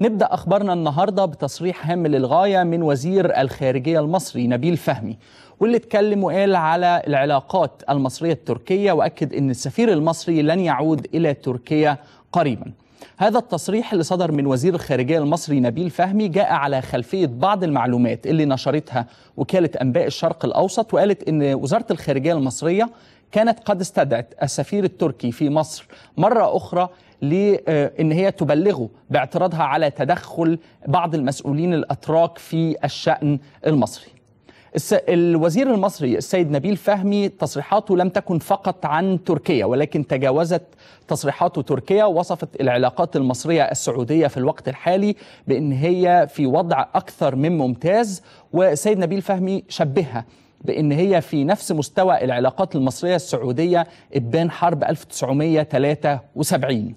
نبدأ أخبارنا النهاردة بتصريح هام للغاية من وزير الخارجية المصري نبيل فهمي واللي اتكلم وقال على العلاقات المصرية التركية وأكد أن السفير المصري لن يعود إلى تركيا قريباً هذا التصريح اللي صدر من وزير الخارجية المصري نبيل فهمي جاء على خلفية بعض المعلومات اللي نشرتها وكالة أنباء الشرق الأوسط وقالت أن وزارة الخارجية المصرية كانت قد استدعت السفير التركي في مصر مرة أخرى لأن آه، هي تبلغه باعتراضها على تدخل بعض المسؤولين الأتراك في الشأن المصري الوزير المصري السيد نبيل فهمي تصريحاته لم تكن فقط عن تركيا ولكن تجاوزت تصريحاته تركيا وصفت العلاقات المصرية السعودية في الوقت الحالي بأن هي في وضع أكثر من ممتاز وسيد نبيل فهمي شبهها بأن هي في نفس مستوى العلاقات المصرية السعودية إبان حرب 1973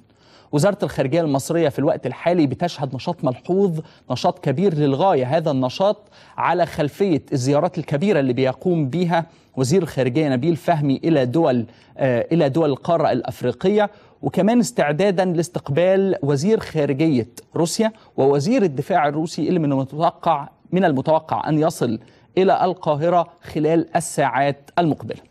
وزارة الخارجية المصرية في الوقت الحالي بتشهد نشاط ملحوظ نشاط كبير للغاية هذا النشاط على خلفية الزيارات الكبيرة اللي بيقوم بها وزير الخارجية نبيل فهمي إلى دول آه إلى دول القارة الأفريقية وكمان استعدادا لاستقبال وزير خارجية روسيا ووزير الدفاع الروسي اللي من المتوقع من المتوقع أن يصل إلى القاهرة خلال الساعات المقبلة